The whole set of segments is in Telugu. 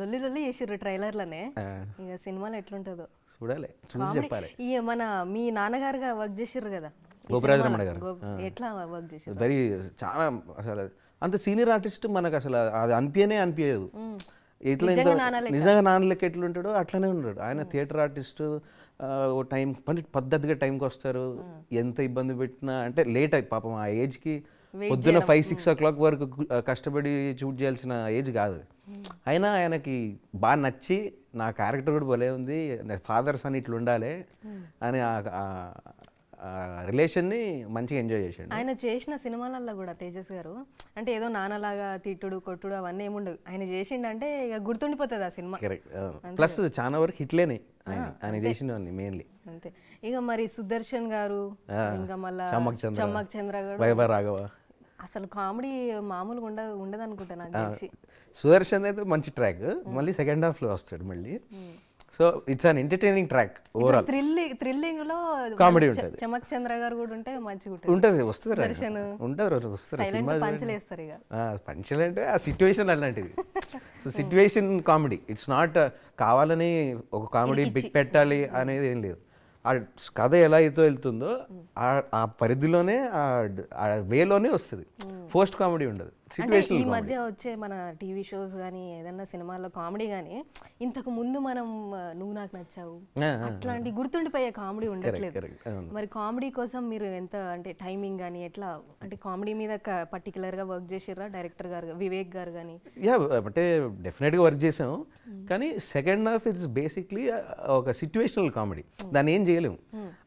లొల్లి లొల్లి చేసిర్రు ట్రైలర్లోనే ఇక సినిమాలు ఎట్లుంటుందో చూడాలి చూసి చెప్పాలి ఈ మన మీ నాన్నగారుగా వర్క్ చేసిర్రు కదా గోపరాజరమణ గారు ఎట్లా వర్క్ చేసారు వెరీ చాలా అసలు అంత సీనియర్ ఆర్టిస్ట్ మనకు అసలు అది అనిపియనే అనిపించదు ఇట్లా నిజంగా నాన్న లెక్క ఎట్లుంటాడో అట్లానే ఉన్నాడు ఆయన థియేటర్ ఆర్టిస్ట్ ఓ టైం పని పద్ధతిగా టైంకి వస్తారు ఎంత ఇబ్బంది పెట్టినా అంటే లేట్ అయి పాపం ఆ ఏజ్కి పొద్దున ఫైవ్ సిక్స్ ఓ క్లాక్ వరకు కష్టపడి షూట్ చేయాల్సిన ఏజ్ కాదు hmm. అయినా ఆయనకి బాగా నచ్చి నా క్యారెక్టర్ కూడా భలే ఉంది ఫాదర్స్ అని ఇట్లా ఉండాలి hmm. అని రిలేషన్ని మంచిగా ఎంజాయ్ చేశాడు ఆయన చేసిన సినిమాలల్లో కూడా తేజస్ గారు అంటే ఏదో నాన్నలాగా తిట్టుడు కొట్టుడు అవన్నీ ఏముండవు ఆయన చేసిండంటే ఇక గుర్తుండిపోతుంది ఆ సినిమా ప్లస్ చాలా వరకు హిట్లేని ఆయన ఆయన చేసిన మెయిన్లీ అంతే ఇక మరి సుదర్శన్ గారు ఇంకా మళ్ళీ చమ్మక్ చంద్ర వైవ రాఘవ అసలు కామెడీ మామూలుగా ఉండదు ఉండదు అనుకుంటా సుదర్శన్ అయితే మంచి ట్రాక్ మళ్ళీ సెకండ్ హాఫ్ లో వస్తాడు మళ్ళీ so it's an entertaining track overall thrilling thrilling లో కామెడీ ఉంటుంది చమక్ చంద్ర గారు కూడా ఉంటే మంచిగా ఉంటుంది వస్తుంది వస్తారు దర్శన్ ఉంటుంది వస్తారు సినిమా ఇక పంచలు అంటే ఆ సిచ్యువేషన్ అలాంటిది so situation comedy it's not కావాలని ఒక కామెడీ బిగ్ పెట్టాలి అనేది ఏం లేదు ఆ కథ ఎలా అయితే వెళ్తుందో ఆ పరిధిలోనే ఆ వేలోనే వస్తుంది పోస్ట్ కామెడీ ఉండదు సిచ్యువేషన్ ఈ మధ్య వచ్చే మన టీవీ షోస్ కానీ ఏదైనా సినిమాల్లో కామెడీ కానీ ఇంతకు ముందు మనం నువ్వు నాకు నచ్చావు అట్లాంటి గుర్తుండిపోయే కామెడీ ఉండట్లేదు మరి కామెడీ కోసం మీరు ఎంత అంటే టైమింగ్ కానీ ఎట్లా అంటే కామెడీ మీద పర్టికులర్ గా వర్క్ చేసారా డైరెక్టర్ గారు వివేక్ గారు కానీ యా అంటే డెఫినెట్ గా వర్క్ చేసాం కానీ సెకండ్ హాఫ్ ఇట్స్ బేసిక్లీ ఒక సిచ్యువేషనల్ కామెడీ దాన్ని ఏం చేయలేము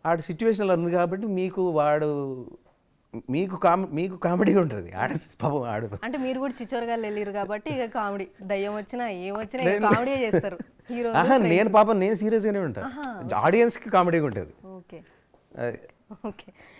ఆ సిచ్యువేషనల్ ఉంది కాబట్టి మీకు వాడు మీకు మీకు కామెడీ ఉంటుంది పాపం ఆడు అంటే మీరు కూడా చిచ్చోరగా వెళ్ళారు కాబట్టి ఇక కామెడీ దయ్యం వచ్చినా ఏమొచ్చినా కామెడీ చేస్తారు హీరో నేను పాపం నేను సీరియస్గానే ఉంటాను ఆడియన్స్కి కామెడీగా ఉంటుంది ఓకే ఓకే